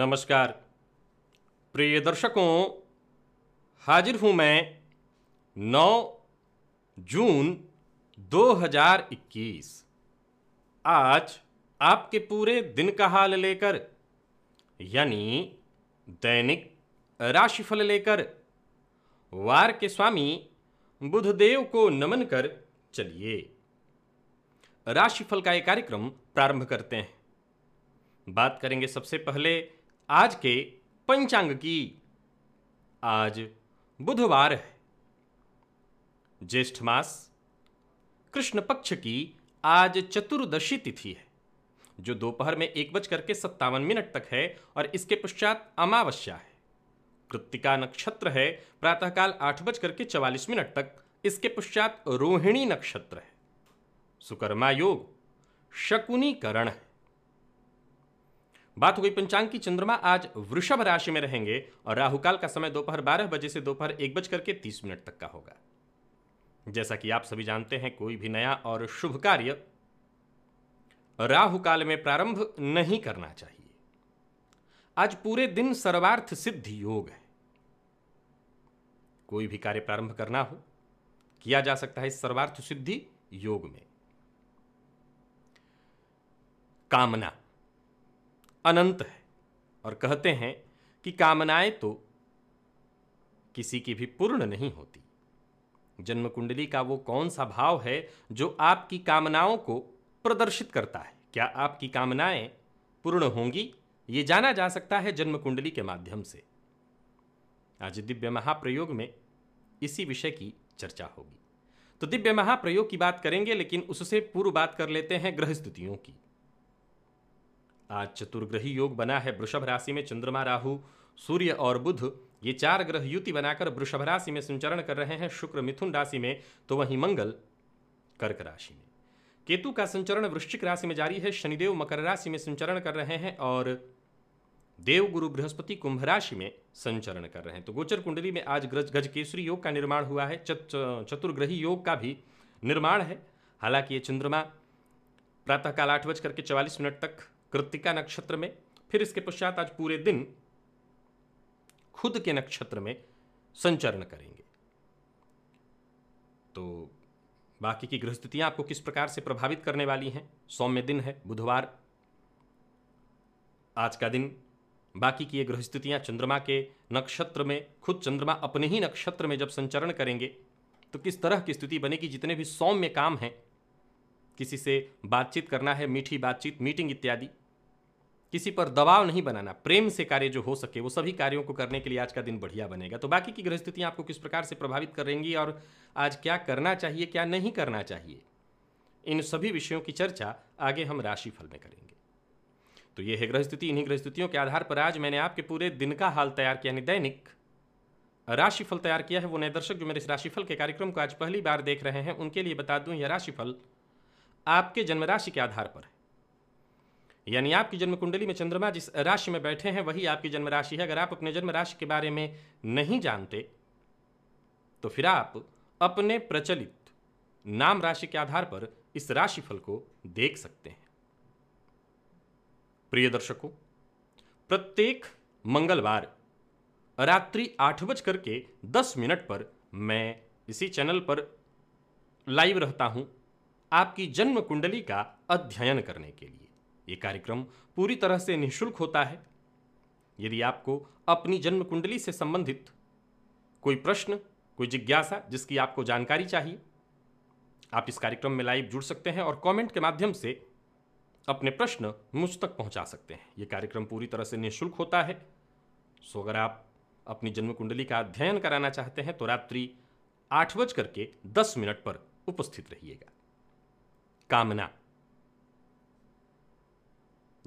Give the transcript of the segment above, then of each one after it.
नमस्कार प्रिय दर्शकों हाजिर हूं मैं 9 जून 2021 आज आपके पूरे दिन का हाल लेकर यानी दैनिक राशिफल लेकर वार के स्वामी बुधदेव को नमन कर चलिए राशिफल का एक कार्यक्रम प्रारंभ करते हैं बात करेंगे सबसे पहले आज के पंचांग की आज बुधवार है ज्येष्ठ मास कृष्ण पक्ष की आज चतुर्दशी तिथि है जो दोपहर में एक बज करके सत्तावन मिनट तक है और इसके पश्चात अमावस्या है कृतिका नक्षत्र है प्रातःकाल आठ बज करके चवालीस मिनट तक इसके पश्चात रोहिणी नक्षत्र है सुकर्मा योग शकुनीकरण है बात हो गई पंचांग की चंद्रमा आज वृषभ राशि में रहेंगे और राहुकाल का समय दोपहर बारह बजे से दोपहर एक बज करके तीस मिनट तक का होगा जैसा कि आप सभी जानते हैं कोई भी नया और शुभ कार्य राहु काल में प्रारंभ नहीं करना चाहिए आज पूरे दिन सर्वार्थ सिद्धि योग है कोई भी कार्य प्रारंभ करना हो किया जा सकता है सर्वार्थ सिद्धि योग में कामना अनंत है और कहते हैं कि कामनाएं तो किसी की भी पूर्ण नहीं होती जन्म कुंडली का वो कौन सा भाव है जो आपकी कामनाओं को प्रदर्शित करता है क्या आपकी कामनाएं पूर्ण होंगी ये जाना जा सकता है जन्म कुंडली के माध्यम से आज दिव्य महाप्रयोग में इसी विषय की चर्चा होगी तो दिव्य महाप्रयोग की बात करेंगे लेकिन उससे पूर्व बात कर लेते हैं ग्रह स्तुतियों की आज चतुर्ग्रही योग बना है वृषभ राशि में चंद्रमा राहु सूर्य और बुध ये चार ग्रह युति बनाकर वृषभ राशि में संचरण कर रहे हैं शुक्र मिथुन राशि में तो वहीं मंगल कर्क राशि में केतु का संचरण वृश्चिक राशि में जारी है शनिदेव मकर राशि में संचरण कर रहे हैं और देव गुरु बृहस्पति कुंभ राशि में संचरण कर रहे हैं तो गोचर कुंडली में आज गज केसरी योग का निर्माण हुआ है चतुर्ग्रही योग का भी निर्माण है हालांकि ये चंद्रमा प्रातःकाल आठ बज करके चवालीस मिनट तक कृतिका नक्षत्र में फिर इसके पश्चात आज पूरे दिन खुद के नक्षत्र में संचरण करेंगे तो बाकी की गृहस्थितियां आपको किस प्रकार से प्रभावित करने वाली हैं सौम्य दिन है बुधवार आज का दिन बाकी की ये गृहस्थितियां चंद्रमा के नक्षत्र में खुद चंद्रमा अपने ही नक्षत्र में जब संचरण करेंगे तो किस तरह की स्थिति बनेगी जितने भी सौम्य काम हैं किसी से बातचीत करना है मीठी बातचीत मीटिंग इत्यादि किसी पर दबाव नहीं बनाना प्रेम से कार्य जो हो सके वो सभी कार्यों को करने के लिए आज का दिन बढ़िया बनेगा तो बाकी की गृह स्थितियाँ आपको किस प्रकार से प्रभावित करेंगी और आज क्या करना चाहिए क्या नहीं करना चाहिए इन सभी विषयों की चर्चा आगे हम राशिफल में करेंगे तो ये है ग्रह स्थिति इन्हीं ग्रह स्थितियों के आधार पर आज मैंने आपके पूरे दिन का हाल तैयार किया यानी दैनिक राशिफल तैयार किया है वो नए दर्शक जो मेरे इस राशिफल के कार्यक्रम को आज पहली बार देख रहे हैं उनके लिए बता दूं यह राशिफल आपके जन्म राशि के आधार पर है यानी आपकी जन्म कुंडली में चंद्रमा जिस राशि में बैठे हैं वही आपकी जन्म राशि है अगर आप अपने जन्म राशि के बारे में नहीं जानते तो फिर आप अपने प्रचलित नाम राशि के आधार पर इस राशिफल को देख सकते हैं प्रिय दर्शकों प्रत्येक मंगलवार रात्रि आठ बज करके दस मिनट पर मैं इसी चैनल पर लाइव रहता हूं आपकी जन्म कुंडली का अध्ययन करने के लिए ये कार्यक्रम पूरी तरह से निःशुल्क होता है यदि आपको अपनी जन्म कुंडली से संबंधित कोई प्रश्न कोई जिज्ञासा जिसकी आपको जानकारी चाहिए आप इस कार्यक्रम में लाइव जुड़ सकते हैं और कमेंट के माध्यम से अपने प्रश्न मुझ तक पहुंचा सकते हैं ये कार्यक्रम पूरी तरह से निःशुल्क होता है सो अगर आप अपनी जन्म कुंडली का अध्ययन कराना चाहते हैं तो रात्रि आठ बज करके दस मिनट पर उपस्थित रहिएगा कामना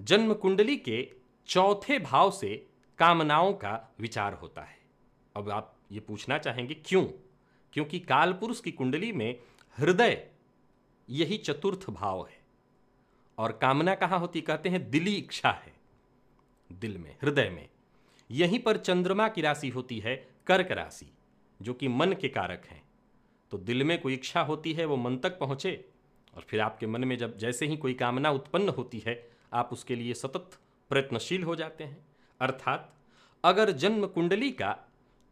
जन्म कुंडली के चौथे भाव से कामनाओं का विचार होता है अब आप ये पूछना चाहेंगे क्यों क्योंकि काल पुरुष की कुंडली में हृदय यही चतुर्थ भाव है और कामना कहाँ होती कहते हैं दिली इच्छा है दिल में हृदय में यहीं पर चंद्रमा की राशि होती है कर्क राशि जो कि मन के कारक हैं तो दिल में कोई इच्छा होती है वो मन तक पहुँचे और फिर आपके मन में जब जैसे ही कोई कामना उत्पन्न होती है आप उसके लिए सतत प्रयत्नशील हो जाते हैं अर्थात अगर जन्म कुंडली का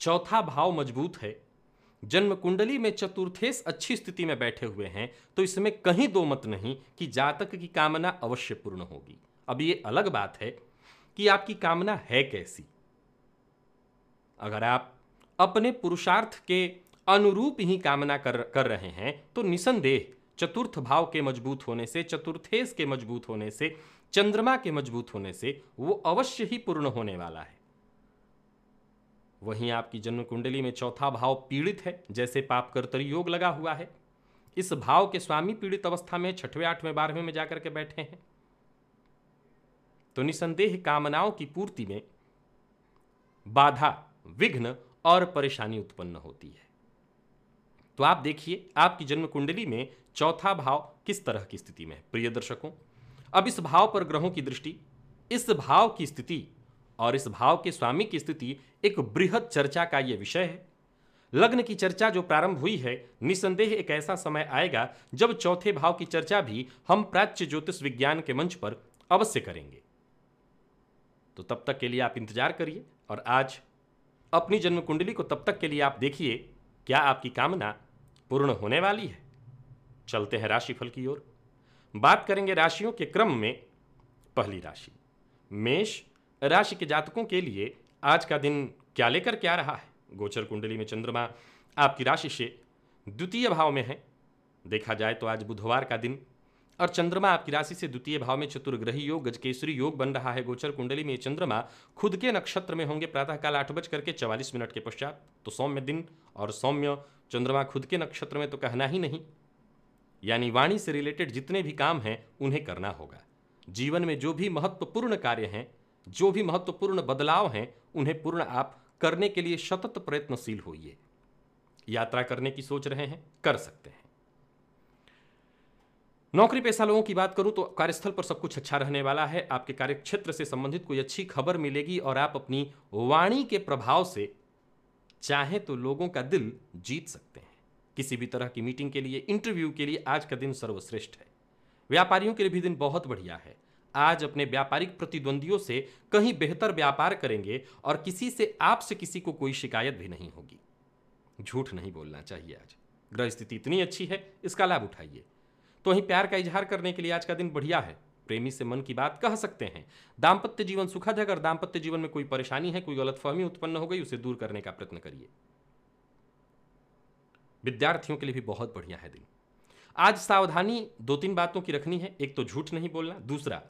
चौथा भाव मजबूत है जन्म कुंडली में चतुर्थेश अच्छी स्थिति में बैठे हुए हैं तो इसमें कहीं दो मत नहीं कि जातक की कामना अवश्य पूर्ण होगी अब ये अलग बात है कि आपकी कामना है कैसी अगर आप अपने पुरुषार्थ के अनुरूप ही कामना कर कर रहे हैं तो निसंदेह चतुर्थ भाव के मजबूत होने से चतुर्थेश के मजबूत होने से चंद्रमा के मजबूत होने से वो अवश्य ही पूर्ण होने वाला है वहीं आपकी जन्म कुंडली में चौथा भाव पीड़ित है जैसे पाप कर्तरी योग लगा हुआ है इस भाव के स्वामी पीड़ित अवस्था में छठवें आठवें बारहवें में जाकर के बैठे हैं तो निसंदेह कामनाओं की पूर्ति में बाधा विघ्न और परेशानी उत्पन्न होती है तो आप देखिए आपकी जन्म कुंडली में चौथा भाव किस तरह की स्थिति में है प्रिय दर्शकों अब इस भाव पर ग्रहों की दृष्टि इस भाव की स्थिति और इस भाव के स्वामी की स्थिति एक बृहद चर्चा का यह विषय है लग्न की चर्चा जो प्रारंभ हुई है निसंदेह एक ऐसा समय आएगा जब चौथे भाव की चर्चा भी हम प्राच्य ज्योतिष विज्ञान के मंच पर अवश्य करेंगे तो तब तक के लिए आप इंतजार करिए और आज अपनी जन्म कुंडली को तब तक के लिए आप देखिए क्या आपकी कामना पूर्ण होने वाली है चलते हैं राशिफल की ओर बात करेंगे राशियों के क्रम में पहली राशि मेष राशि के जातकों के लिए आज का दिन क्या लेकर क्या रहा है गोचर कुंडली में चंद्रमा आपकी राशि से द्वितीय भाव में है देखा जाए तो आज बुधवार का दिन और चंद्रमा आपकी राशि से द्वितीय भाव में चतुर्ग्रही योग गजकेसरी योग बन रहा है गोचर कुंडली में चंद्रमा खुद के नक्षत्र में होंगे प्रातःकाल आठ बज करके चवालीस मिनट के पश्चात तो सौम्य दिन और सौम्य चंद्रमा खुद के नक्षत्र में तो कहना ही नहीं यानी वाणी से रिलेटेड जितने भी काम हैं उन्हें करना होगा जीवन में जो भी महत्वपूर्ण कार्य हैं जो भी महत्वपूर्ण बदलाव हैं उन्हें पूर्ण आप करने के लिए सतत प्रयत्नशील होइए यात्रा करने की सोच रहे हैं कर सकते हैं नौकरी पेशा लोगों की बात करूं तो कार्यस्थल पर सब कुछ अच्छा रहने वाला है आपके कार्यक्षेत्र से संबंधित कोई अच्छी खबर मिलेगी और आप अपनी वाणी के प्रभाव से चाहे तो लोगों का दिल जीत सकते हैं किसी भी तरह की मीटिंग के लिए इंटरव्यू के लिए आज का दिन सर्वश्रेष्ठ है व्यापारियों के लिए भी दिन बहुत बढ़िया है आज अपने व्यापारिक प्रतिद्वंदियों से कहीं बेहतर व्यापार करेंगे और किसी से आपसे किसी को कोई शिकायत भी नहीं होगी झूठ नहीं बोलना चाहिए आज ग्रह स्थिति इतनी अच्छी है इसका लाभ उठाइए तो वहीं प्यार का इजहार करने के लिए आज का दिन बढ़िया है प्रेमी से मन की बात कह सकते हैं दाम्पत्य जीवन सुखद है अगर दाम्पत्य जीवन में कोई परेशानी है कोई गलतफहमी उत्पन्न हो गई उसे दूर करने का प्रयत्न करिए विद्यार्थियों के लिए भी बहुत बढ़िया है दिन आज सावधानी दो तीन बातों की रखनी है एक तो झूठ नहीं बोलना दूसरा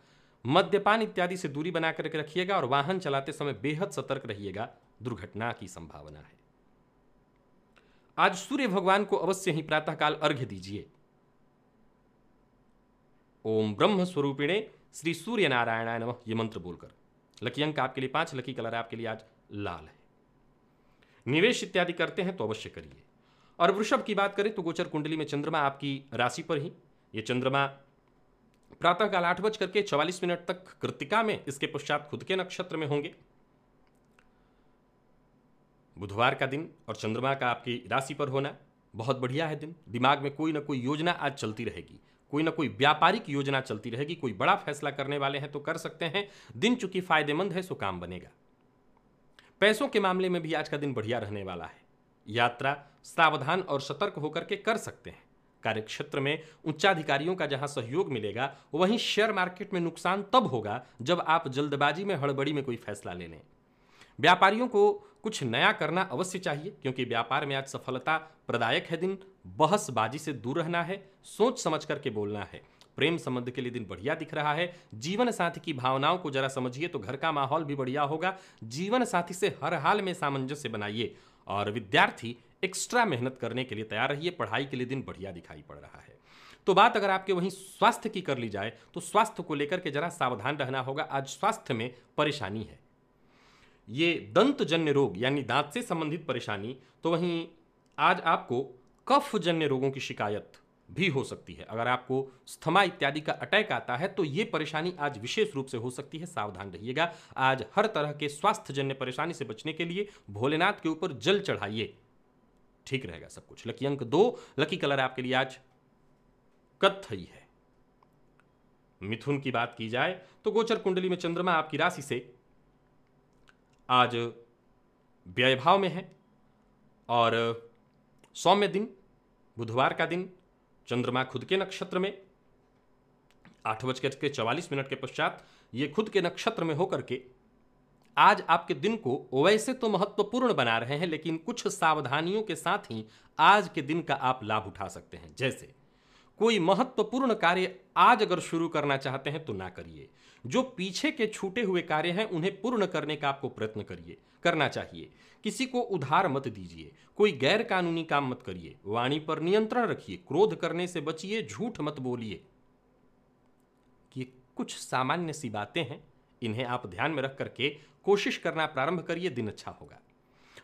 मद्यपान इत्यादि से दूरी बना करके रखिएगा और वाहन चलाते समय बेहद सतर्क रहिएगा दुर्घटना की संभावना है आज सूर्य भगवान को अवश्य ही प्रातःकाल अर्घ्य दीजिए ओम ब्रह्म स्वरूपिणे श्री सूर्य नारायण नम ये मंत्र बोलकर लकी अंक आपके लिए पांच लकी कलर आपके लिए आज लाल है निवेश इत्यादि करते हैं तो अवश्य करिए और वृषभ की बात करें तो गोचर कुंडली में चंद्रमा आपकी राशि पर ही ये चंद्रमा प्रातःकाल आठ बज करके चवालीस मिनट तक कृतिका में इसके पश्चात खुद के नक्षत्र में होंगे बुधवार का दिन और चंद्रमा का आपकी राशि पर होना बहुत बढ़िया है दिन दिमाग में कोई ना कोई योजना आज चलती रहेगी कोई ना कोई व्यापारिक योजना चलती रहेगी कोई बड़ा फैसला करने वाले हैं तो कर सकते हैं दिन चूंकि फायदेमंद है सो काम बनेगा पैसों के मामले में भी आज का दिन बढ़िया रहने वाला है यात्रा सावधान और सतर्क होकर के कर सकते हैं कार्यक्षेत्र में उच्चाधिकारियों का जहां सहयोग मिलेगा वहीं शेयर मार्केट में नुकसान तब होगा जब आप जल्दबाजी में हड़बड़ी में कोई फैसला ले लें व्यापारियों को कुछ नया करना अवश्य चाहिए क्योंकि व्यापार में आज सफलता प्रदायक है दिन बहसबाजी से दूर रहना है सोच समझ करके बोलना है प्रेम संबंध के लिए दिन बढ़िया दिख रहा है जीवन साथी की भावनाओं को जरा समझिए तो घर का माहौल भी बढ़िया होगा जीवन साथी से हर हाल में सामंजस्य बनाइए और विद्यार्थी एक्स्ट्रा मेहनत करने के लिए तैयार रहिए पढ़ाई के लिए दिन बढ़िया दिखाई पड़ रहा है तो बात अगर आपके वहीं स्वास्थ्य की कर ली जाए तो स्वास्थ्य को लेकर के जरा सावधान रहना होगा आज स्वास्थ्य में परेशानी है ये दंतजन्य रोग यानी दांत से संबंधित परेशानी तो वहीं आज आपको कफ जन्य रोगों की शिकायत भी हो सकती है अगर आपको स्थमा इत्यादि का अटैक आता है तो ये परेशानी आज विशेष रूप से हो सकती है सावधान रहिएगा आज हर तरह के स्वास्थ्य जन्य परेशानी से बचने के लिए भोलेनाथ के ऊपर जल चढ़ाइए ठीक रहेगा सब कुछ लकी अंक दो लकी कलर आपके लिए आज कथई है मिथुन की बात की जाए तो गोचर कुंडली में चंद्रमा आपकी राशि से आज व्यय भाव में है और सौम्य दिन बुधवार का दिन चंद्रमा खुद के नक्षत्र में आठ बजकर के चवालीस मिनट के पश्चात ये खुद के नक्षत्र में होकर के आज आपके दिन को वैसे तो महत्वपूर्ण बना रहे हैं लेकिन कुछ सावधानियों के साथ ही आज के दिन का आप लाभ उठा सकते हैं जैसे कोई महत्वपूर्ण कार्य आज अगर शुरू करना चाहते हैं तो ना करिए जो पीछे के छूटे हुए कार्य हैं उन्हें पूर्ण करने का आपको प्रयत्न करिए करना चाहिए किसी को उधार मत दीजिए कोई गैर कानूनी काम मत करिए वाणी पर नियंत्रण रखिए क्रोध करने से बचिए झूठ मत बोलिए ये कुछ सामान्य सी बातें हैं इन्हें आप ध्यान में रख करके कोशिश करना प्रारंभ करिए दिन अच्छा होगा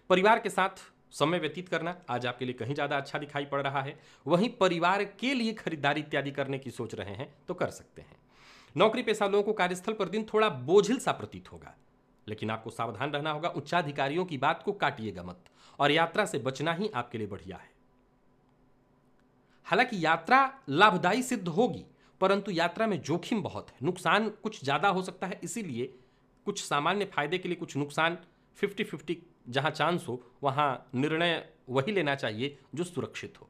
परिवार के साथ समय व्यतीत करना आज आपके लिए कहीं ज़्यादा अच्छा दिखाई पड़ रहा है वहीं परिवार के लिए खरीदारी इत्यादि करने की सोच रहे हैं तो कर सकते हैं नौकरी पेशा लोगों को कार्यस्थल पर दिन थोड़ा बोझिल सा प्रतीत होगा लेकिन आपको सावधान रहना होगा उच्चाधिकारियों की बात को काटिएगा मत और यात्रा से बचना ही आपके लिए बढ़िया है हालांकि यात्रा लाभदायी सिद्ध होगी परंतु यात्रा में जोखिम बहुत है नुकसान कुछ ज़्यादा हो सकता है इसीलिए कुछ सामान्य फायदे के लिए कुछ नुकसान फिफ्टी फिफ्टी जहाँ चांस हो वहाँ निर्णय वही लेना चाहिए जो सुरक्षित हो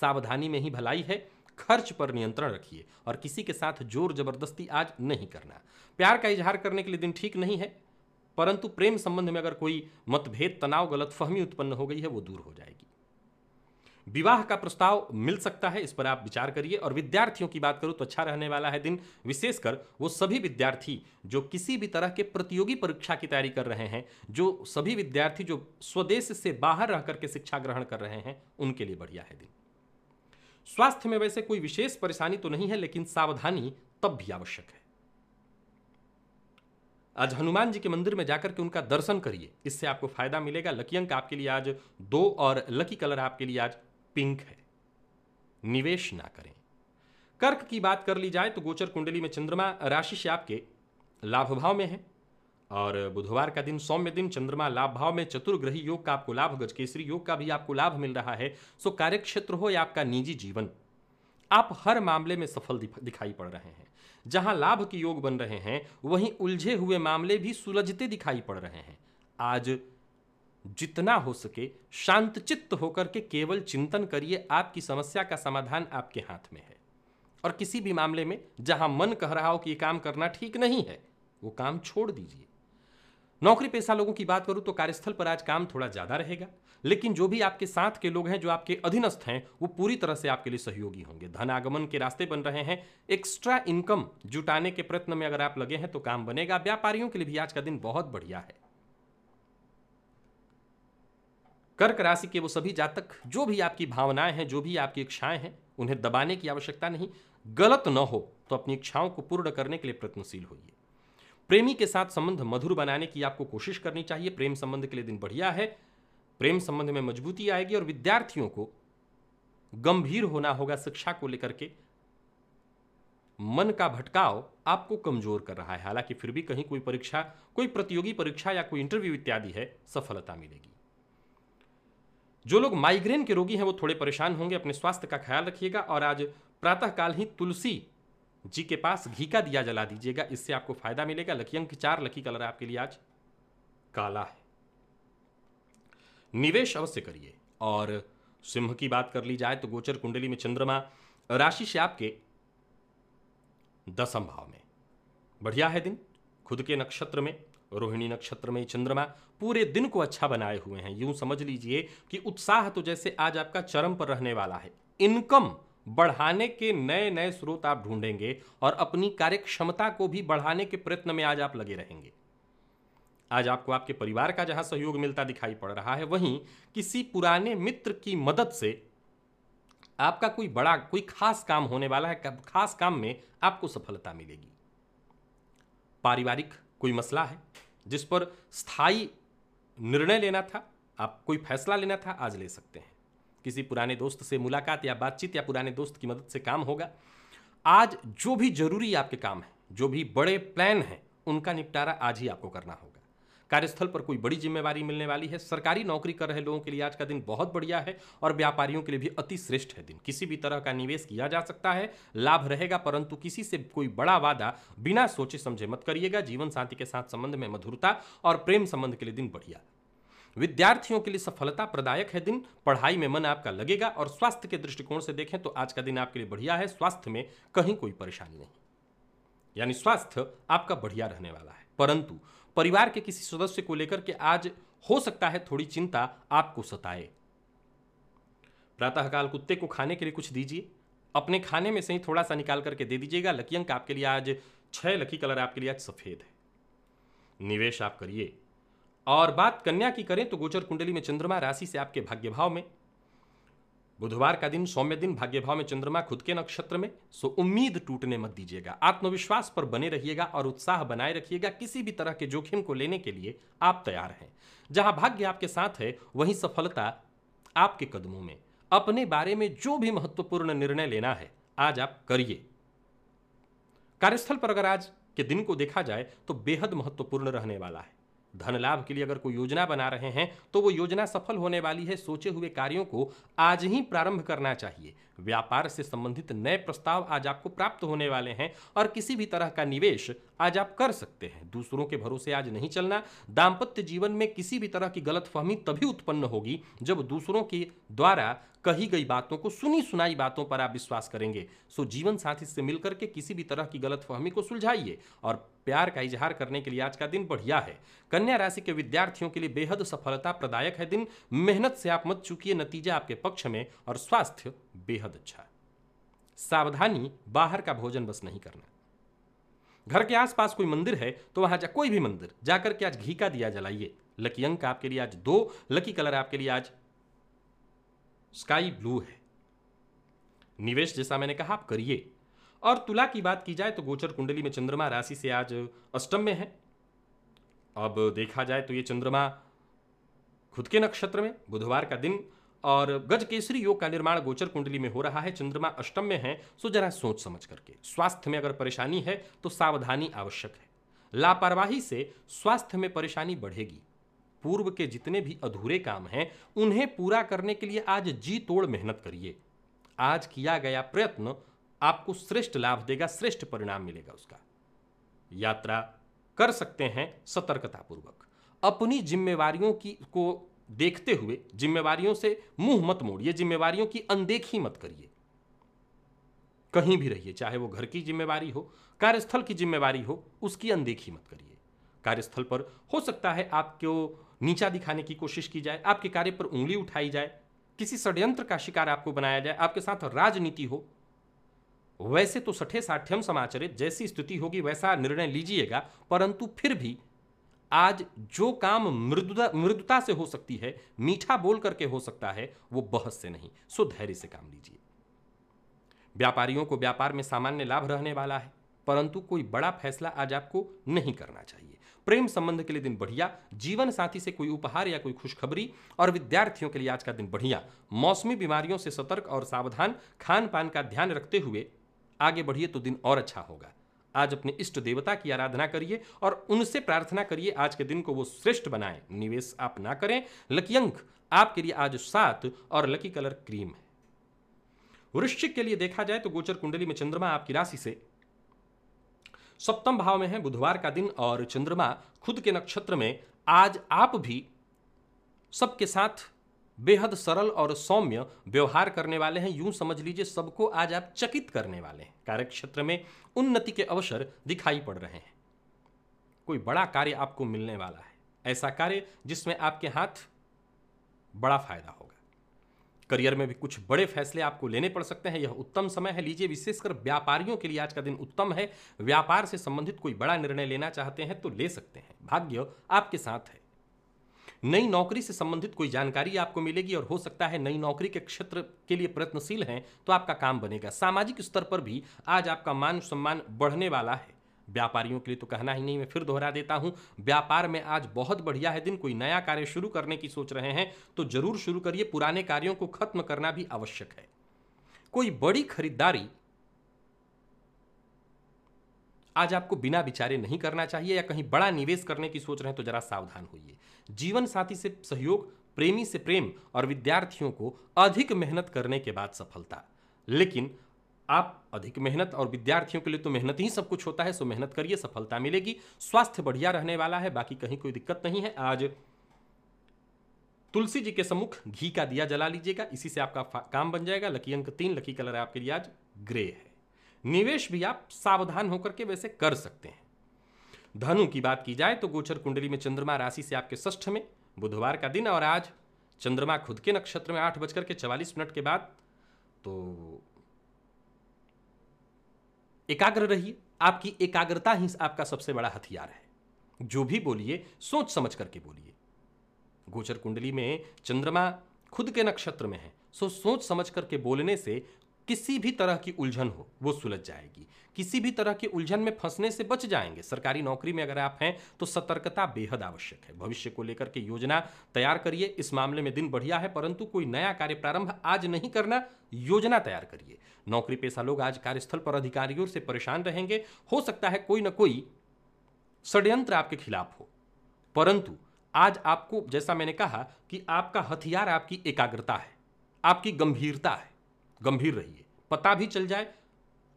सावधानी में ही भलाई है खर्च पर नियंत्रण रखिए और किसी के साथ जोर जबरदस्ती आज नहीं करना प्यार का इजहार करने के लिए दिन ठीक नहीं है परंतु प्रेम संबंध में अगर कोई मतभेद तनाव गलतफहमी उत्पन्न हो गई है वो दूर हो जाएगी विवाह का प्रस्ताव मिल सकता है इस पर आप विचार करिए और विद्यार्थियों की बात करूँ तो अच्छा रहने वाला है दिन विशेषकर वो सभी विद्यार्थी जो किसी भी तरह के प्रतियोगी परीक्षा की तैयारी कर रहे हैं जो सभी विद्यार्थी जो स्वदेश से बाहर रह करके शिक्षा ग्रहण कर रहे हैं उनके लिए बढ़िया है दिन स्वास्थ्य में वैसे कोई विशेष परेशानी तो नहीं है लेकिन सावधानी तब भी आवश्यक है आज हनुमान जी के मंदिर में जाकर के उनका दर्शन करिए इससे आपको फायदा मिलेगा लकी अंक आपके लिए आज दो और लकी कलर आपके लिए आज पिंक है निवेश ना करें कर्क की बात कर ली जाए तो गोचर कुंडली में चंद्रमा राशि से आपके लाभ भाव में है और बुधवार का दिन सौम्य दिन चंद्रमा लाभ भाव में चतुर्ग्रही योग का आपको लाभ गजकेसरी योग का भी आपको लाभ मिल रहा है सो कार्यक्षेत्र हो या आपका निजी जीवन आप हर मामले में सफल दिखाई पड़ रहे हैं जहां लाभ के योग बन रहे हैं वहीं उलझे हुए मामले भी सुलझते दिखाई पड़ रहे हैं आज जितना हो सके शांतचित्त होकर के केवल चिंतन करिए आपकी समस्या का समाधान आपके हाथ में है और किसी भी मामले में जहां मन कह रहा हो कि ये काम करना ठीक नहीं है वो काम छोड़ दीजिए नौकरी पेशा लोगों की बात करूं तो कार्यस्थल पर आज काम थोड़ा ज़्यादा रहेगा लेकिन जो भी आपके साथ के लोग हैं जो आपके अधीनस्थ हैं वो पूरी तरह से आपके लिए सहयोगी होंगे धन आगमन के रास्ते बन रहे हैं एक्स्ट्रा इनकम जुटाने के प्रयत्न में अगर आप लगे हैं तो काम बनेगा व्यापारियों के लिए भी आज का दिन बहुत बढ़िया है कर्क राशि के वो सभी जातक जो भी आपकी भावनाएं हैं जो भी आपकी इच्छाएं हैं उन्हें दबाने की आवश्यकता नहीं गलत न हो तो अपनी इच्छाओं को पूर्ण करने के लिए प्रयत्नशील होइए प्रेमी के साथ संबंध मधुर बनाने की आपको कोशिश करनी चाहिए प्रेम संबंध के लिए दिन बढ़िया है प्रेम संबंध में मजबूती आएगी और विद्यार्थियों को गंभीर होना होगा शिक्षा को लेकर के मन का भटकाव आपको कमजोर कर रहा है हालांकि फिर भी कहीं कोई परीक्षा कोई प्रतियोगी परीक्षा या कोई इंटरव्यू इत्यादि है सफलता मिलेगी जो लोग माइग्रेन के रोगी हैं वो थोड़े परेशान होंगे अपने स्वास्थ्य का ख्याल रखिएगा और आज प्रातःकाल ही तुलसी जी के पास घी का दिया जला दीजिएगा इससे आपको फायदा मिलेगा लकी अंक चार लकी कलर आपके लिए आज काला है निवेश अवश्य करिए और सिंह की बात कर ली जाए तो गोचर कुंडली में चंद्रमा राशि से आपके दसम भाव में बढ़िया है दिन खुद के नक्षत्र में रोहिणी नक्षत्र में चंद्रमा पूरे दिन को अच्छा बनाए हुए हैं यूं समझ लीजिए कि उत्साह तो जैसे आज आपका चरम पर रहने वाला है इनकम बढ़ाने के नए नए स्रोत आप ढूंढेंगे और अपनी कार्यक्षमता को भी बढ़ाने के प्रयत्न में आज आप लगे रहेंगे आज आपको आपके परिवार का जहां सहयोग मिलता दिखाई पड़ रहा है वहीं किसी पुराने मित्र की मदद से आपका कोई बड़ा कोई खास काम होने वाला है खास काम में आपको सफलता मिलेगी पारिवारिक कोई मसला है जिस पर स्थायी निर्णय लेना था आप कोई फैसला लेना था आज ले सकते हैं किसी पुराने दोस्त से मुलाकात या बातचीत या पुराने दोस्त की मदद से काम होगा आज जो भी जरूरी आपके काम है जो भी बड़े प्लान हैं उनका निपटारा आज ही आपको करना होगा कार्यस्थल पर कोई बड़ी जिम्मेवारी मिलने वाली है सरकारी नौकरी कर रहे लोगों के लिए आज का दिन बहुत बढ़िया है और व्यापारियों के लिए भी अति श्रेष्ठ है दिन किसी भी तरह का निवेश किया जा सकता है लाभ रहेगा परंतु किसी से कोई बड़ा वादा बिना सोचे समझे मत करिएगा जीवन शांति के साथ संबंध में मधुरता और प्रेम संबंध के लिए दिन बढ़िया विद्यार्थियों के लिए सफलता प्रदायक है दिन पढ़ाई में मन आपका लगेगा और स्वास्थ्य के दृष्टिकोण से देखें तो आज का दिन आपके लिए बढ़िया है स्वास्थ्य में कहीं कोई परेशानी नहीं यानी स्वास्थ्य आपका बढ़िया रहने वाला है परंतु परिवार के किसी सदस्य को लेकर के आज हो सकता है थोड़ी चिंता आपको सताए प्रातःकाल कुत्ते को खाने के लिए कुछ दीजिए अपने खाने में से ही थोड़ा सा निकाल करके दे दीजिएगा लकी अंक आपके लिए आज छह लकी कलर आपके लिए आज सफ़ेद है निवेश आप करिए और बात कन्या की करें तो गोचर कुंडली में चंद्रमा राशि से आपके भाग्य भाव में बुधवार का दिन सौम्य दिन भाग्य भाव में चंद्रमा खुद के नक्षत्र में सो उम्मीद टूटने मत दीजिएगा आत्मविश्वास पर बने रहिएगा और उत्साह बनाए रखिएगा किसी भी तरह के जोखिम को लेने के लिए आप तैयार हैं जहां भाग्य आपके साथ है वहीं सफलता आपके कदमों में अपने बारे में जो भी महत्वपूर्ण निर्णय लेना है आज आप करिए कार्यस्थल पर अगर आज के दिन को देखा जाए तो बेहद महत्वपूर्ण रहने वाला है धन लाभ के लिए अगर कोई योजना बना रहे हैं तो वो योजना सफल होने वाली है सोचे हुए कार्यों को आज ही प्रारंभ करना चाहिए व्यापार से संबंधित नए प्रस्ताव आज आपको प्राप्त होने वाले हैं और किसी भी तरह का निवेश आज आप कर सकते हैं दूसरों के भरोसे आज नहीं चलना दाम्पत्य जीवन में किसी भी तरह की गलतफहमी तभी उत्पन्न होगी जब दूसरों के द्वारा कही गई बातों को सुनी सुनाई बातों पर आप विश्वास करेंगे सो जीवन साथी से मिलकर के किसी भी तरह की गलतफहमी को सुलझाइए और प्यार का इजहार करने के लिए आज का दिन बढ़िया है कन्या राशि के विद्यार्थियों के लिए बेहद सफलता प्रदायक है दिन मेहनत से आप मत चुकी नतीजा आपके पक्ष में और स्वास्थ्य बेहद अच्छा है सावधानी बाहर का भोजन बस नहीं करना घर के आसपास कोई मंदिर है तो वहां जा कोई भी मंदिर जाकर के आज घी का दिया जलाइए लकी अंक आपके लिए आज दो लकी कलर आपके लिए आज स्काई ब्लू है निवेश जैसा मैंने कहा आप करिए और तुला की बात की जाए तो गोचर कुंडली में चंद्रमा राशि से आज अष्टम में है अब देखा जाए तो ये चंद्रमा खुद के नक्षत्र में बुधवार का दिन और गज केसरी योग का निर्माण गोचर कुंडली में हो रहा है चंद्रमा अष्टम में है सो जरा सोच समझ करके स्वास्थ्य में अगर परेशानी है तो सावधानी आवश्यक है लापरवाही से स्वास्थ्य में परेशानी बढ़ेगी पूर्व के जितने भी अधूरे काम हैं उन्हें पूरा करने के लिए आज जी तोड़ मेहनत करिए आज किया गया प्रयत्न आपको श्रेष्ठ लाभ देगा श्रेष्ठ परिणाम मिलेगा उसका यात्रा कर सकते हैं सतर्कतापूर्वक अपनी जिम्मेवारियों की को देखते हुए जिम्मेवारियों से मुंह मत मोड़िए जिम्मेवारियों की अनदेखी मत करिए कहीं भी रहिए चाहे वो घर की जिम्मेवारी हो कार्यस्थल की जिम्मेवारी हो उसकी अनदेखी मत करिए कार्यस्थल पर हो सकता है आपको नीचा दिखाने की कोशिश की जाए आपके कार्य पर उंगली उठाई जाए किसी षड्यंत्र का शिकार आपको बनाया जाए आपके साथ राजनीति हो वैसे तो सठे साठ्यम समाचरित जैसी स्थिति होगी वैसा निर्णय लीजिएगा परंतु फिर भी आज जो काम मृदुता मृदुता से हो सकती है मीठा बोल करके हो सकता है वो बहस से नहीं सो धैर्य से काम लीजिए व्यापारियों को व्यापार में सामान्य लाभ रहने वाला है परंतु कोई बड़ा फैसला आज आपको नहीं करना चाहिए प्रेम संबंध के लिए दिन बढ़िया जीवन साथी से कोई उपहार या कोई खुशखबरी और विद्यार्थियों के लिए आज का दिन बढ़िया मौसमी बीमारियों से सतर्क और सावधान खान पान का ध्यान रखते हुए आगे बढ़िए तो दिन और अच्छा होगा आज अपने इष्ट देवता की आराधना करिए और उनसे प्रार्थना करिए आज के दिन को वो श्रेष्ठ बनाए निवेश आप ना करें लकी अंक आपके लिए आज सात और लकी कलर क्रीम है वृश्चिक के लिए देखा जाए तो गोचर कुंडली में चंद्रमा आपकी राशि से सप्तम भाव में है बुधवार का दिन और चंद्रमा खुद के नक्षत्र में आज आप भी सबके साथ बेहद सरल और सौम्य व्यवहार करने वाले हैं यूं समझ लीजिए सबको आज आप चकित करने वाले हैं कार्यक्षेत्र में उन्नति के अवसर दिखाई पड़ रहे हैं कोई बड़ा कार्य आपको मिलने वाला है ऐसा कार्य जिसमें आपके हाथ बड़ा फायदा होगा करियर में भी कुछ बड़े फैसले आपको लेने पड़ सकते हैं यह उत्तम समय है लीजिए विशेषकर व्यापारियों के लिए आज का दिन उत्तम है व्यापार से संबंधित कोई बड़ा निर्णय लेना चाहते हैं तो ले सकते हैं भाग्य आपके साथ है नई नौकरी से संबंधित कोई जानकारी आपको मिलेगी और हो सकता है नई नौकरी के क्षेत्र के लिए प्रयत्नशील हैं तो आपका काम बनेगा सामाजिक स्तर पर भी आज आपका मान सम्मान बढ़ने वाला है व्यापारियों के लिए तो कहना ही नहीं मैं फिर दोहरा देता हूं व्यापार में आज बहुत बढ़िया है दिन कोई नया कार्य शुरू करने की सोच रहे हैं तो जरूर शुरू करिए पुराने कार्यों को खत्म करना भी आवश्यक है कोई बड़ी खरीदारी आज आपको बिना विचारे नहीं करना चाहिए या कहीं बड़ा निवेश करने की सोच रहे हैं तो जरा सावधान होइए जीवन साथी से सहयोग प्रेमी से प्रेम और विद्यार्थियों को अधिक मेहनत करने के बाद सफलता लेकिन आप अधिक मेहनत और विद्यार्थियों के लिए तो मेहनत ही सब कुछ होता है सो मेहनत करिए सफलता मिलेगी स्वास्थ्य बढ़िया रहने वाला है बाकी कहीं कोई दिक्कत नहीं है आज तुलसी जी के सम्मुख घी का दिया जला लीजिएगा इसी से आपका काम बन जाएगा लकी अंक तीन लकी कलर आपके लिए आज ग्रे है निवेश भी आप सावधान होकर के वैसे कर सकते हैं धनु की बात की जाए तो गोचर कुंडली में चंद्रमा राशि से आपके ष्ठ में बुधवार का दिन और आज चंद्रमा खुद के नक्षत्र में आठ बजकर के चवालीस मिनट के बाद तो एकाग्र रहिए आपकी एकाग्रता ही आपका सबसे बड़ा हथियार है जो भी बोलिए सोच समझ करके बोलिए गोचर कुंडली में चंद्रमा खुद के नक्षत्र में है सो सोच समझ करके बोलने से किसी भी तरह की उलझन हो वो सुलझ जाएगी किसी भी तरह की उलझन में फंसने से बच जाएंगे सरकारी नौकरी में अगर आप हैं तो सतर्कता बेहद आवश्यक है भविष्य को लेकर के योजना तैयार करिए इस मामले में दिन बढ़िया है परंतु कोई नया कार्य प्रारंभ आज नहीं करना योजना तैयार करिए नौकरी पेशा लोग आज कार्यस्थल पर अधिकारियों से परेशान रहेंगे हो सकता है कोई ना कोई षड्यंत्र आपके खिलाफ हो परंतु आज आपको जैसा मैंने कहा कि आपका हथियार आपकी एकाग्रता है आपकी गंभीरता है गंभीर रहिए पता भी चल जाए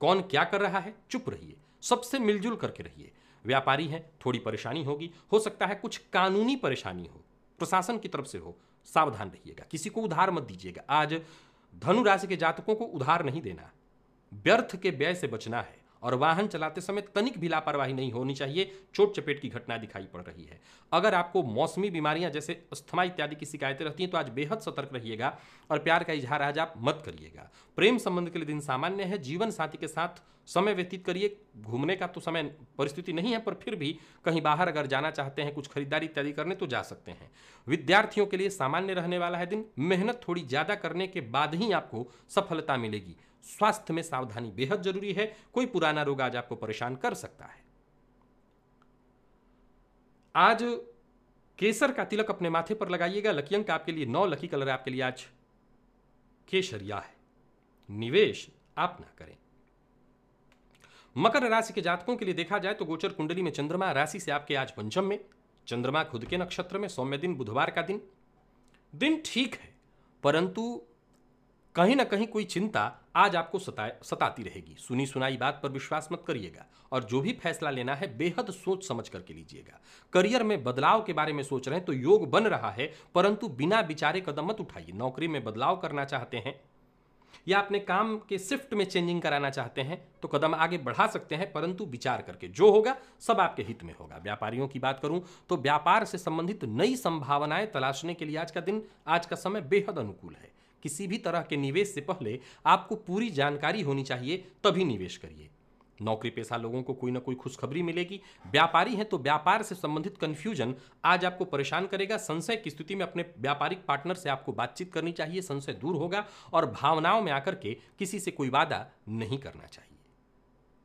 कौन क्या कर रहा है चुप रहिए सबसे मिलजुल करके रहिए व्यापारी हैं थोड़ी परेशानी होगी हो सकता है कुछ कानूनी परेशानी हो प्रशासन की तरफ से हो सावधान रहिएगा किसी को उधार मत दीजिएगा आज धनु राशि के जातकों को उधार नहीं देना व्यर्थ के व्यय से बचना है और वाहन चलाते समय तनिक भी लापरवाही नहीं होनी चाहिए चोट चपेट की घटना दिखाई पड़ रही है अगर आपको मौसमी बीमारियां जैसे अस्थमा इत्यादि की शिकायतें रहती हैं तो आज बेहद सतर्क रहिएगा और प्यार का इजहार आज आप मत करिएगा प्रेम संबंध के लिए दिन सामान्य है जीवन साथी के साथ समय व्यतीत करिए घूमने का तो समय परिस्थिति नहीं है पर फिर भी कहीं बाहर अगर जाना चाहते हैं कुछ खरीदारी इत्यादि करने तो जा सकते हैं विद्यार्थियों के लिए सामान्य रहने वाला है दिन मेहनत थोड़ी ज़्यादा करने के बाद ही आपको सफलता मिलेगी स्वास्थ्य में सावधानी बेहद जरूरी है कोई पुराना रोग आज आपको परेशान कर सकता है आज केसर का तिलक अपने माथे पर लगाइएगा लकी अंक आपके लिए नौ लकी कलर आपके लिए आज केसरिया है निवेश आप ना करें मकर राशि के जातकों के लिए देखा जाए तो गोचर कुंडली में चंद्रमा राशि से आपके आज पंचम में चंद्रमा खुद के नक्षत्र में सौम्य दिन बुधवार का दिन दिन ठीक है परंतु कहीं ना कहीं कोई चिंता आज आपको सता सताती रहेगी सुनी सुनाई बात पर विश्वास मत करिएगा और जो भी फैसला लेना है बेहद सोच समझ करके लीजिएगा करियर में बदलाव के बारे में सोच रहे हैं तो योग बन रहा है परंतु बिना विचारे कदम मत उठाइए नौकरी में बदलाव करना चाहते हैं या अपने काम के शिफ्ट में चेंजिंग कराना चाहते हैं तो कदम आगे बढ़ा सकते हैं परंतु विचार करके जो होगा सब आपके हित में होगा व्यापारियों की बात करूं तो व्यापार से संबंधित नई संभावनाएं तलाशने के लिए आज का दिन आज का समय बेहद अनुकूल है किसी भी तरह के निवेश से पहले आपको पूरी जानकारी होनी चाहिए तभी निवेश करिए नौकरी पेशा लोगों को कोई ना कोई खुशखबरी मिलेगी व्यापारी हैं तो व्यापार से संबंधित कन्फ्यूजन आज आपको परेशान करेगा संशय की स्थिति में अपने व्यापारिक पार्टनर से आपको बातचीत करनी चाहिए संशय दूर होगा और भावनाओं में आकर के किसी से कोई वादा नहीं करना चाहिए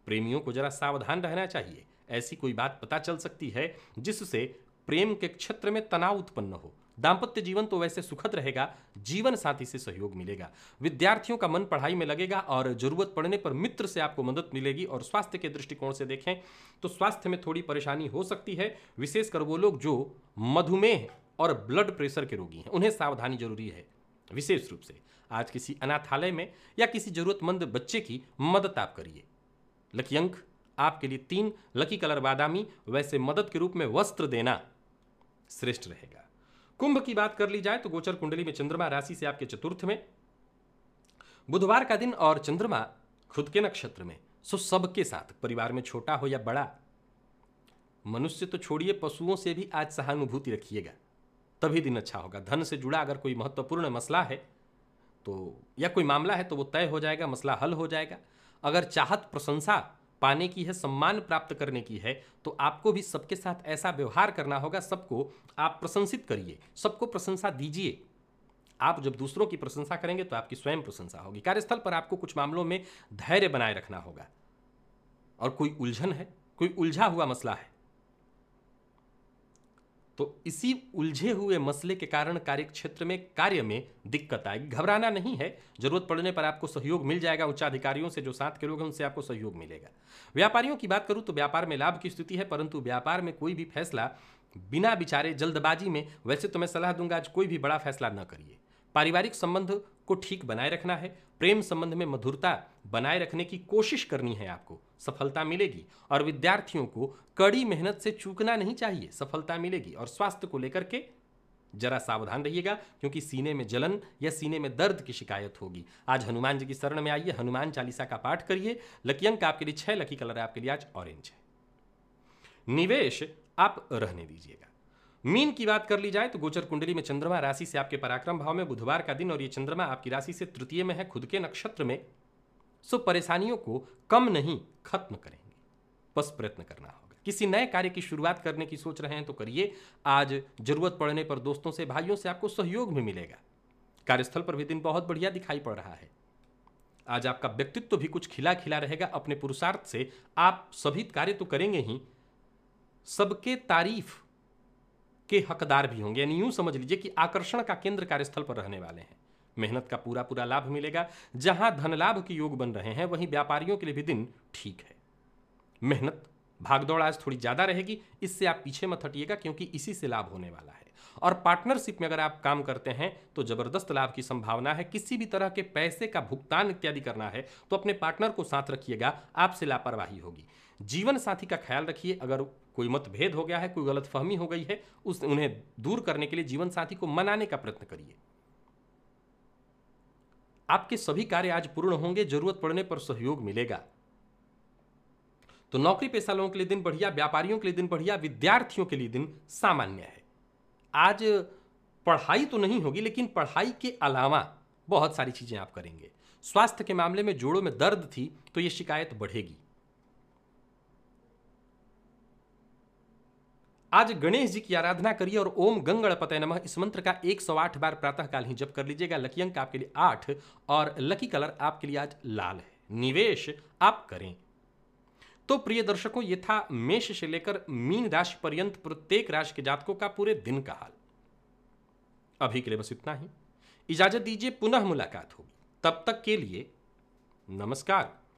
प्रेमियों को जरा सावधान रहना चाहिए ऐसी कोई बात पता चल सकती है जिससे प्रेम के क्षेत्र में तनाव उत्पन्न हो दाम्पत्य जीवन तो वैसे सुखद रहेगा जीवन साथी से सहयोग मिलेगा विद्यार्थियों का मन पढ़ाई में लगेगा और जरूरत पड़ने पर मित्र से आपको मदद मिलेगी और स्वास्थ्य के दृष्टिकोण से देखें तो स्वास्थ्य में थोड़ी परेशानी हो सकती है विशेषकर वो लोग जो मधुमेह और ब्लड प्रेशर के रोगी हैं उन्हें सावधानी जरूरी है विशेष रूप से आज किसी अनाथालय में या किसी जरूरतमंद बच्चे की मदद आप करिए लकी अंक आपके लिए तीन लकी कलर बादामी वैसे मदद के रूप में वस्त्र देना श्रेष्ठ रहेगा कुंभ की बात कर ली जाए तो गोचर कुंडली में चंद्रमा राशि से आपके चतुर्थ में बुधवार का दिन और चंद्रमा खुद के नक्षत्र में सो सबके साथ परिवार में छोटा हो या बड़ा मनुष्य तो छोड़िए पशुओं से भी आज सहानुभूति रखिएगा तभी दिन अच्छा होगा धन से जुड़ा अगर कोई महत्वपूर्ण मसला है तो या कोई मामला है तो वो तय हो जाएगा मसला हल हो जाएगा अगर चाहत प्रशंसा पाने की है सम्मान प्राप्त करने की है तो आपको भी सबके साथ ऐसा व्यवहार करना होगा सबको आप प्रशंसित करिए सबको प्रशंसा दीजिए आप जब दूसरों की प्रशंसा करेंगे तो आपकी स्वयं प्रशंसा होगी कार्यस्थल पर आपको कुछ मामलों में धैर्य बनाए रखना होगा और कोई उलझन है कोई उलझा हुआ मसला है तो इसी उलझे हुए मसले के कारण कार्य क्षेत्र में कार्य में दिक्कत आएगी घबराना नहीं है जरूरत पड़ने पर आपको सहयोग मिल जाएगा उच्चाधिकारियों से जो साथ के लोग हैं उनसे आपको सहयोग मिलेगा व्यापारियों की बात करूं तो व्यापार में लाभ की स्थिति है परंतु व्यापार में कोई भी फैसला बिना बिचारे जल्दबाजी में वैसे तो मैं सलाह दूंगा आज कोई भी बड़ा फैसला न करिए पारिवारिक संबंध को ठीक बनाए रखना है प्रेम संबंध में मधुरता बनाए रखने की कोशिश करनी है आपको सफलता मिलेगी और विद्यार्थियों को कड़ी मेहनत से चूकना नहीं चाहिए सफलता मिलेगी और स्वास्थ्य को लेकर के जरा सावधान रहिएगा क्योंकि सीने में जलन या सीने में दर्द की शिकायत होगी आज हनुमान जी की शरण में आइए हनुमान चालीसा का पाठ करिए लकी अंक आपके लिए छह लकी कलर है आपके लिए आज ऑरेंज है निवेश आप रहने दीजिएगा मीन की बात कर ली जाए तो गोचर कुंडली में चंद्रमा राशि से आपके पराक्रम भाव में बुधवार का दिन और ये चंद्रमा आपकी राशि से तृतीय में है खुद के नक्षत्र में सो परेशानियों को कम नहीं खत्म करेंगे बस प्रयत्न करना होगा किसी नए कार्य की शुरुआत करने की सोच रहे हैं तो करिए आज जरूरत पड़ने पर दोस्तों से भाइयों से आपको सहयोग भी मिलेगा कार्यस्थल पर भी दिन बहुत बढ़िया दिखाई पड़ रहा है आज आपका व्यक्तित्व तो भी कुछ खिला खिला रहेगा अपने पुरुषार्थ से आप सभी कार्य तो करेंगे ही सबके तारीफ के हकदार भी होंगे यानी यूं समझ लीजिए कि आकर्षण का केंद्र कार्यस्थल पर रहने वाले हैं मेहनत का पूरा पूरा लाभ मिलेगा जहां धन लाभ के योग बन रहे हैं वहीं व्यापारियों के लिए भी दिन ठीक है मेहनत भागदौड़ आज थोड़ी ज़्यादा रहेगी इससे आप पीछे मत हटिएगा क्योंकि इसी से लाभ होने वाला है और पार्टनरशिप में अगर आप काम करते हैं तो ज़बरदस्त लाभ की संभावना है किसी भी तरह के पैसे का भुगतान इत्यादि करना है तो अपने पार्टनर को साथ रखिएगा आपसे लापरवाही होगी जीवन साथी का ख्याल रखिए अगर कोई मतभेद हो गया है कोई गलतफहमी हो गई है उस उन्हें दूर करने के लिए जीवन साथी को मनाने का प्रयत्न करिए आपके सभी कार्य आज पूर्ण होंगे जरूरत पड़ने पर सहयोग मिलेगा तो नौकरी पेशा लोगों के लिए दिन बढ़िया व्यापारियों के लिए दिन बढ़िया विद्यार्थियों के लिए दिन सामान्य है आज पढ़ाई तो नहीं होगी लेकिन पढ़ाई के अलावा बहुत सारी चीज़ें आप करेंगे स्वास्थ्य के मामले में जोड़ों में दर्द थी तो ये शिकायत बढ़ेगी आज गणेश जी की आराधना करिए और ओम गंगण पते नमः इस मंत्र का 108 बार प्रातःकाल ही जप कर लीजिएगा लकी अंक आपके लिए आठ और लकी कलर आपके लिए आज लाल है निवेश आप करें तो प्रिय दर्शकों ये था मेष से लेकर मीन राशि पर्यंत प्रत्येक राशि के जातकों का पूरे दिन का हाल अभी के लिए बस इतना ही इजाजत दीजिए पुनः मुलाकात होगी तब तक के लिए नमस्कार